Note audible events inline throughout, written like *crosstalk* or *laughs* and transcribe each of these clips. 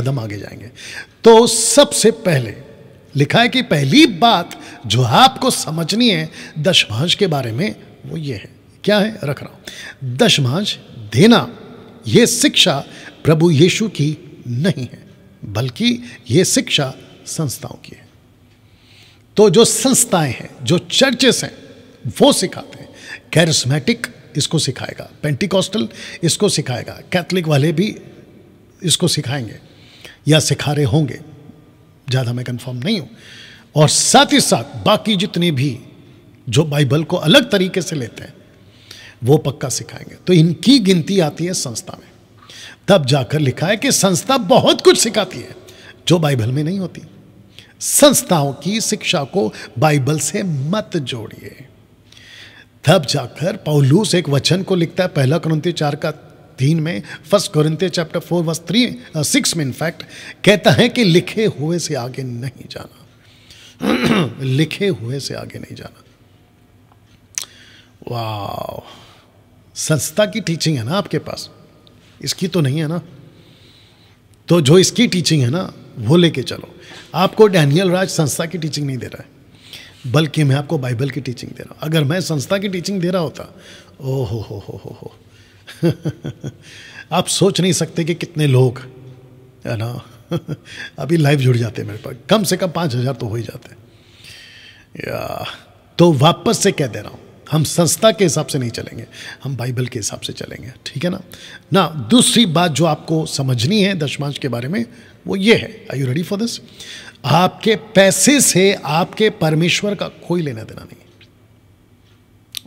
कदम आगे जाएंगे तो सबसे पहले लिखा है कि पहली बात जो आपको समझनी है दशमांश के बारे में वो ये है क्या है रख रहा हूं दशमांश देना ये शिक्षा प्रभु यीशु की नहीं है बल्कि ये शिक्षा संस्थाओं की है तो जो संस्थाएं हैं जो चर्चेस हैं वो सिखाते हैं कैरिस्मेटिक इसको सिखाएगा पेंटिकॉस्टल इसको सिखाएगा कैथलिक वाले भी इसको सिखाएंगे या सिखा रहे होंगे ज़्यादा मैं कंफर्म नहीं हूँ और साथ ही साथ बाकी जितने भी जो बाइबल को अलग तरीके से लेते हैं वो पक्का सिखाएंगे तो इनकी गिनती आती है संस्था में तब जाकर लिखा है कि संस्था बहुत कुछ सिखाती है जो बाइबल में नहीं होती संस्थाओं की शिक्षा को बाइबल से मत जोड़िए तब जाकर पौलूस एक वचन को लिखता है पहला क्रंति चार का तीन में first Corinthians chapter four verse three six में इनफैक्ट कहता है कि लिखे हुए से आगे नहीं जाना *clears throat* लिखे हुए से आगे नहीं जाना वाह संस्था की टीचिंग है ना आपके पास इसकी तो नहीं है ना तो जो इसकी टीचिंग है ना वो लेके चलो आपको डैनियल राज संस्था की टीचिंग नहीं दे रहा है बल्कि मैं आपको बाइबल की टीचिंग दे रहा हूँ अगर मैं संस्था की टीचिंग दे रहा होता ओ हो हो हो हो हो *laughs* आप सोच नहीं सकते कि कितने लोग है ना *laughs* अभी लाइव जुड़ जाते हैं मेरे पास कम से कम पाँच हज़ार तो हो ही जाते हैं या तो वापस से कह दे रहा हूँ हम संस्था के हिसाब से नहीं चलेंगे हम बाइबल के हिसाब से चलेंगे ठीक है ना ना दूसरी बात जो आपको समझनी है दशमांश के बारे में वो ये है I you ready for this आपके पैसे से आपके परमेश्वर का कोई लेना देना नहीं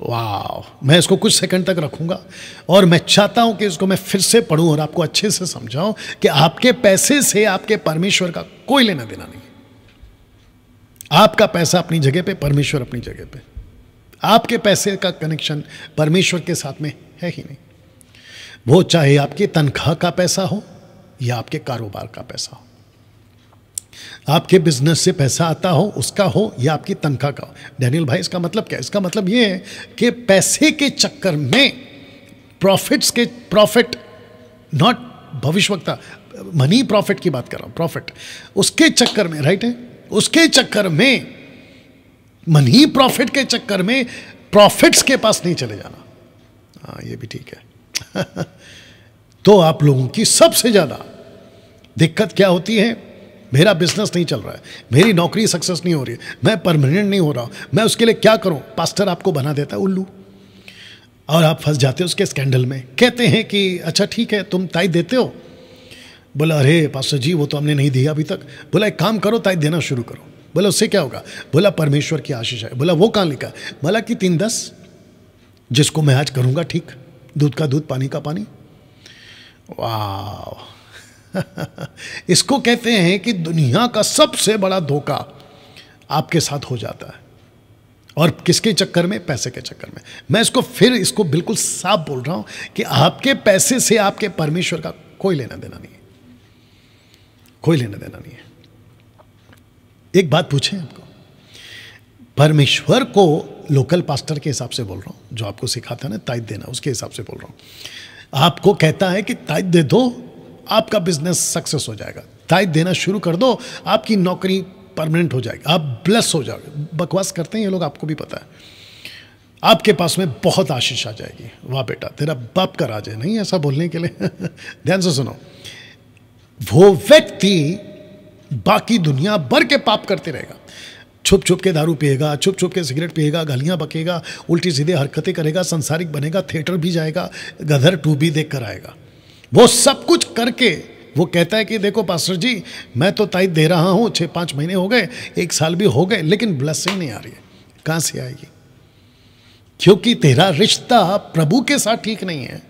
वाह मैं इसको कुछ सेकंड तक रखूंगा और मैं चाहता हूं कि इसको मैं फिर से पढ़ूं और आपको अच्छे से समझाऊं कि आपके पैसे से आपके परमेश्वर का कोई लेना देना नहीं आपका पैसा अपनी जगह पे परमेश्वर अपनी जगह पे आपके पैसे का कनेक्शन परमेश्वर के साथ में है ही नहीं वो चाहे आपकी तनख्वाह का पैसा हो या आपके कारोबार का पैसा हो आपके बिजनेस से पैसा आता हो उसका हो या आपकी तनख्वाह का हो डैनियल भाई इसका मतलब क्या है इसका मतलब ये है कि पैसे के चक्कर में प्रॉफिट्स के प्रॉफिट नॉट भविष्यवक्ता मनी प्रॉफिट की बात कर रहा हूँ प्रॉफिट उसके चक्कर में राइट है उसके चक्कर में मनी प्रॉफिट के चक्कर में प्रॉफिट्स के पास नहीं चले जाना हाँ ये भी ठीक है *laughs* तो आप लोगों की सबसे ज़्यादा दिक्कत क्या होती है मेरा बिजनेस नहीं चल रहा है मेरी नौकरी सक्सेस नहीं हो रही है मैं परमानेंट नहीं हो रहा मैं उसके लिए क्या करूँ पास्टर आपको बना देता है उल्लू और आप फंस जाते हो उसके स्कैंडल में कहते हैं कि अच्छा ठीक है तुम ताई देते हो बोला अरे पास्टर जी वो तो हमने नहीं दिया अभी तक बोला एक काम करो ताई देना शुरू करो बोला उससे क्या होगा बोला परमेश्वर की आशीष है बोला वो कहाँ लिखा बोला कि तीन दस जिसको मैं आज करूँगा ठीक दूध का दूध पानी का पानी वाह *laughs* इसको कहते हैं कि दुनिया का सबसे बड़ा धोखा आपके साथ हो जाता है और किसके चक्कर में पैसे के चक्कर में मैं इसको फिर इसको बिल्कुल साफ बोल रहा हूं कि आपके पैसे से आपके परमेश्वर का कोई लेना देना नहीं है कोई लेना देना नहीं है एक बात पूछे आपको परमेश्वर को लोकल पास्टर के हिसाब से बोल रहा हूं जो आपको सिखाता है ना ताइद देना उसके हिसाब से बोल रहा हूं आपको कहता है कि ताइद दे दो आपका बिजनेस सक्सेस हो जाएगा दायित्व देना शुरू कर दो आपकी नौकरी परमानेंट हो जाएगी आप ब्लस हो जाओगे बकवास करते हैं ये लोग आपको भी पता है आपके पास में बहुत आशीष आ जाएगी वाह बेटा तेरा बाप का राज है नहीं ऐसा बोलने के लिए *laughs* ध्यान से सुनो वो व्यक्ति बाकी दुनिया भर के पाप करते रहेगा छुप छुप के दारू पिएगा छुप छुप के सिगरेट पिएगा गलियां बकेगा उल्टी सीधे हरकतें करेगा संसारिक बनेगा थिएटर भी जाएगा गधर टू भी देख कर आएगा वो सब कुछ करके वो कहता है कि देखो पास्टर जी मैं तो ताइ दे रहा हूँ छः पाँच महीने हो गए एक साल भी हो गए लेकिन ब्लसिंग नहीं आ रही है कहाँ से आएगी क्योंकि तेरा रिश्ता प्रभु के साथ ठीक नहीं है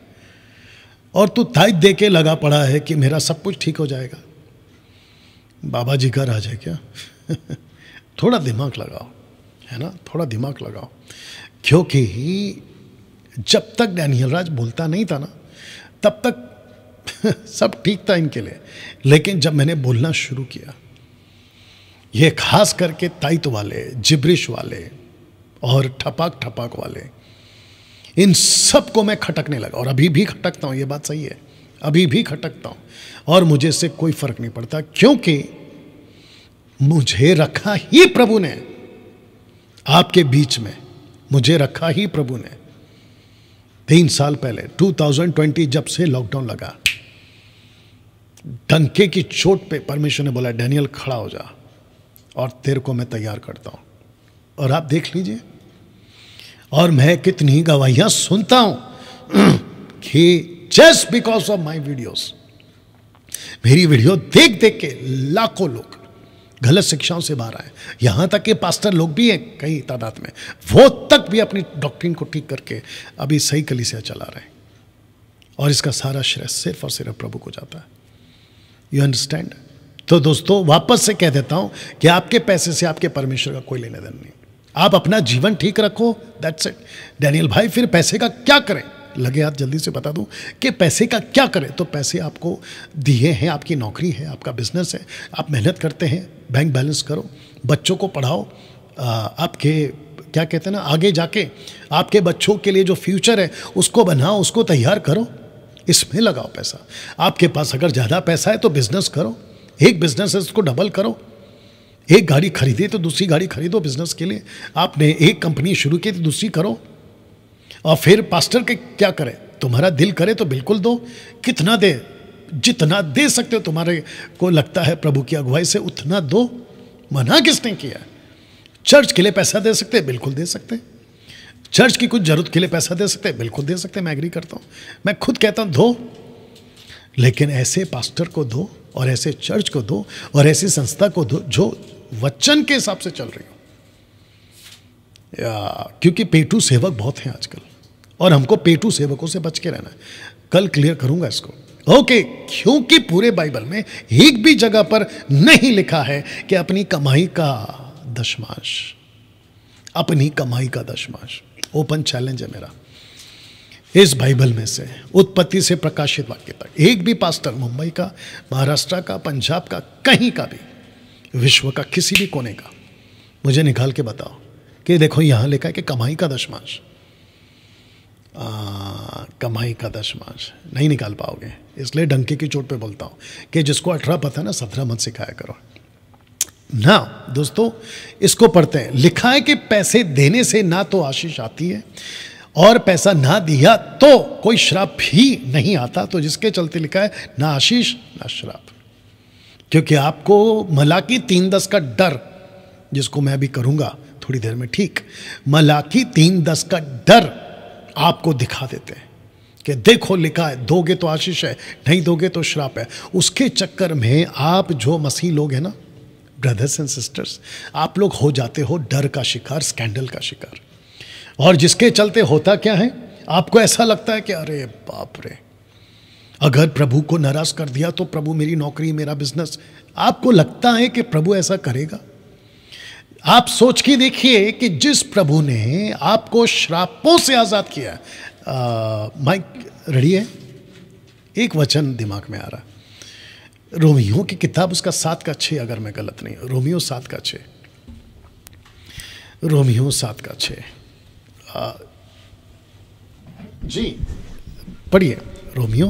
और तू ताइद दे के लगा पड़ा है कि मेरा सब कुछ ठीक हो जाएगा बाबा जी का राज है क्या *laughs* थोड़ा दिमाग लगाओ है ना थोड़ा दिमाग लगाओ क्योंकि जब तक डैनियल राज बोलता नहीं था ना तब तक *laughs* सब ठीक था इनके लिए लेकिन जब मैंने बोलना शुरू किया ये खास करके ताइत वाले जिब्रिश वाले और ठपाक ठपाक वाले इन सब को मैं खटकने लगा और अभी भी खटकता हूँ ये बात सही है अभी भी खटकता हूँ और मुझे इससे कोई फर्क नहीं पड़ता क्योंकि मुझे रखा ही प्रभु ने आपके बीच में मुझे रखा ही प्रभु ने तीन साल पहले 2020 जब से लॉकडाउन लगा डंके की चोट पे परमेश्वर ने बोला डैनियल खड़ा हो जा और तेरे को मैं तैयार करता हूं और आप देख लीजिए और मैं कितनी गवाहियां सुनता हूं *clears throat* कि just because of my videos मेरी वीडियो देख देख के लाखों लोग गलत शिक्षाओं से बाहर आए यहां तक के पास्टर लोग भी हैं कई तादाद में वो तक भी अपनी डॉक्ट्रिन को ठीक करके अभी सही कली से चला रहे हैं और इसका सारा श्रेय सिर्फ और सिर्फ प्रभु को जाता है यू अंडरस्टैंड तो दोस्तों वापस से कह देता हूं कि आपके पैसे से आपके परमेश्वर का कोई लेने देना नहीं आप अपना जीवन ठीक रखो दैट्स इट डैनियल भाई फिर पैसे का क्या करें लगे आप जल्दी से बता दूं कि पैसे का क्या करें तो पैसे आपको दिए हैं आपकी नौकरी है आपका बिजनेस है आप मेहनत करते हैं बैंक बैलेंस करो बच्चों को पढ़ाओ आपके क्या कहते हैं ना आगे जाके आपके बच्चों के लिए जो फ्यूचर है उसको बनाओ उसको तैयार करो इसमें लगाओ पैसा आपके पास अगर ज़्यादा पैसा है तो बिजनेस करो एक बिजनेस है उसको डबल करो एक गाड़ी खरीदे तो दूसरी गाड़ी खरीदो बिजनेस के लिए आपने एक कंपनी शुरू की तो दूसरी करो और फिर पास्टर के क्या करें तुम्हारा दिल करे तो बिल्कुल दो कितना दे जितना दे सकते हो तुम्हारे को लगता है प्रभु की अगुवाई से उतना दो मना किसने किया चर्च के लिए पैसा दे सकते बिल्कुल दे सकते चर्च की कुछ जरूरत के लिए पैसा दे सकते हैं बिल्कुल दे सकते हैं मैं एग्री करता हूँ मैं खुद कहता हूँ दो लेकिन ऐसे पास्टर को दो और ऐसे चर्च को दो और ऐसी संस्था को दो जो वचन के हिसाब से चल रही हो क्योंकि पेटू सेवक बहुत हैं आजकल और हमको पेटू सेवकों से बच के रहना है कल क्लियर करूंगा इसको ओके क्योंकि पूरे बाइबल में एक भी जगह पर नहीं लिखा है कि अपनी कमाई का दशमांश अपनी कमाई का दशमांश ओपन चैलेंज है मेरा इस बाइबल में से उत्पत्ति से प्रकाशित वाक्य तक एक भी पास्टर मुंबई का महाराष्ट्र का पंजाब का कहीं का भी विश्व का किसी भी कोने का मुझे निकाल के बताओ कि देखो यहां लिखा है कि कमाई का दशमांश कमाई का दशमांश नहीं निकाल पाओगे इसलिए डंके की चोट पे बोलता हूं कि जिसको अठारह पता है ना सत्रह मत सिखाया करो ना दोस्तों इसको पढ़ते हैं लिखा है कि पैसे देने से ना तो आशीष आती है और पैसा ना दिया तो कोई श्राप ही नहीं आता तो जिसके चलते लिखा है ना आशीष ना श्राप क्योंकि आपको मलाकी तीन दस का डर जिसको मैं अभी करूंगा थोड़ी देर में ठीक मलाकी तीन दस का डर आपको दिखा देते हैं कि देखो लिखा है दोगे तो आशीष है नहीं दोगे तो श्राप है उसके चक्कर में आप जो मसीह लोग हैं ना ब्रदर्स एंड सिस्टर्स आप लोग हो जाते हो डर का शिकार स्कैंडल का शिकार और जिसके चलते होता क्या है आपको ऐसा लगता है कि अरे बाप रे अगर प्रभु को नाराज कर दिया तो प्रभु मेरी नौकरी मेरा बिजनेस आपको लगता है कि प्रभु ऐसा करेगा आप सोच के देखिए कि जिस प्रभु ने आपको श्रापों से आज़ाद किया माइक रेडी है एक वचन दिमाग में आ रहा है रोमियो की किताब उसका सात का छः अगर मैं गलत नहीं रोमियो सात का छः रोमियो सात का छः जी पढ़िए रोमियो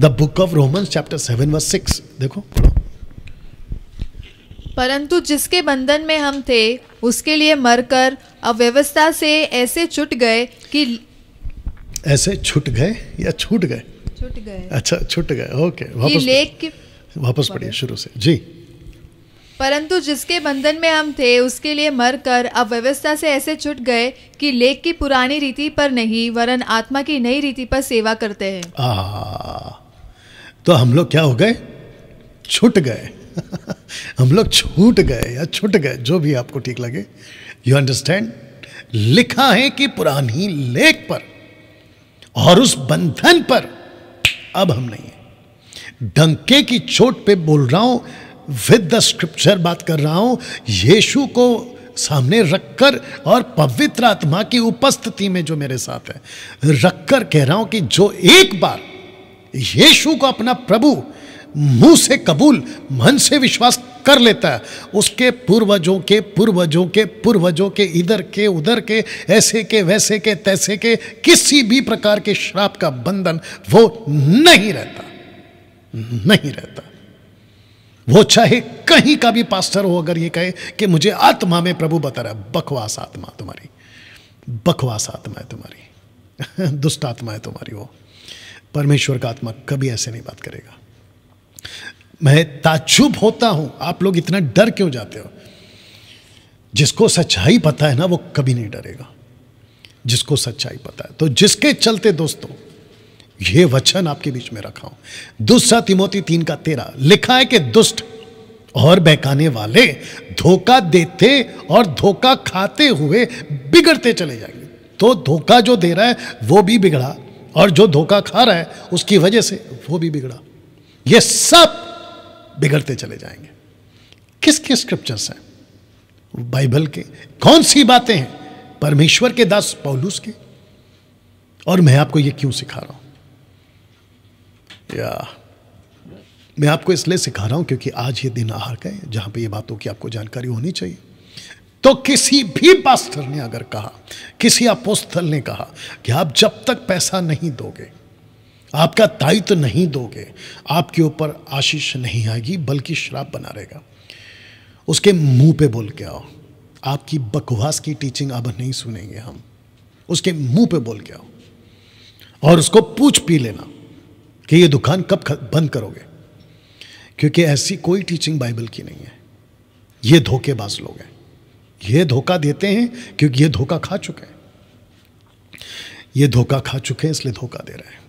the book of Roman chapter seven व सिक्स देखो पढ़ो परंतु जिसके बंधन में हम थे उसके लिए मरकर अव्यवस्था से ऐसे छुट गए कि ऐसे छुट गए या छूट गए छूट गए अच्छा छूट गए ओके वापस लेख के वापस पढ़िए शुरू से जी परंतु जिसके बंधन में हम थे उसके लिए मर कर अब व्यवस्था से ऐसे छुट गए कि लेख की पुरानी रीति पर नहीं वरन आत्मा की नई रीति पर सेवा करते हैं तो हम लोग क्या हो गए छुट गए *laughs* हम लोग छूट गए या छुट गए जो भी आपको ठीक लगे यू अंडरस्टैंड लिखा है कि पुरानी लेख पर और उस बंधन पर अब हम नहीं है डंके की चोट पे बोल रहा हूं विद द स्क्रिप्चर बात कर रहा हूं यीशु को सामने रखकर और पवित्र आत्मा की उपस्थिति में जो मेरे साथ है रखकर कह रहा हूं कि जो एक बार यीशु को अपना प्रभु मुंह से कबूल मन से विश्वास कर लेता है उसके पूर्वजों के पूर्वजों के पूर्वजों के इधर के उधर के ऐसे के वैसे के तैसे के किसी भी प्रकार के श्राप का बंधन वो नहीं रहता नहीं रहता वो चाहे कहीं का भी पास्टर हो अगर ये कहे कि मुझे आत्मा में प्रभु बता रहा है बकवास आत्मा तुम्हारी बकवास आत्मा है तुम्हारी *laughs* दुष्ट आत्मा है तुम्हारी वो परमेश्वर का आत्मा कभी ऐसे नहीं बात करेगा मैं ताजुब होता हूं आप लोग इतना डर क्यों जाते हो जिसको सच्चाई पता है ना वो कभी नहीं डरेगा जिसको सच्चाई पता है तो जिसके चलते दोस्तों ये वचन आपके बीच में रखा हूं दूसरा तिमोती तीन का तेरा लिखा है कि दुष्ट और बहकाने वाले धोखा देते और धोखा खाते हुए बिगड़ते चले जाएंगे तो धोखा जो दे रहा है वो भी बिगड़ा और जो धोखा खा रहा है उसकी वजह से वो भी बिगड़ा ये सब बिगड़ते चले जाएंगे किसके स्क्रिप्चर्स हैं बाइबल के कौन सी बातें हैं परमेश्वर के दास पौलुस के और मैं आपको यह क्यों सिखा रहा हूं या मैं आपको इसलिए सिखा रहा हूं क्योंकि आज ये दिन आ गए जहां पे ये बातों की आपको जानकारी होनी चाहिए तो किसी भी पास्टर ने अगर कहा किसी अपोस्थल ने कहा कि आप जब तक पैसा नहीं दोगे आपका दायित्व तो नहीं दोगे आपके ऊपर आशीष नहीं आएगी बल्कि श्राप बना रहेगा उसके मुंह पे बोल के आओ आपकी बकवास की टीचिंग अब नहीं सुनेंगे हम उसके मुंह पे बोल के आओ और उसको पूछ पी लेना कि ये दुकान कब बंद करोगे क्योंकि ऐसी कोई टीचिंग बाइबल की नहीं है ये धोखेबाज लोग हैं ये धोखा देते हैं क्योंकि ये धोखा खा चुके हैं ये धोखा खा चुके हैं इसलिए धोखा दे रहे हैं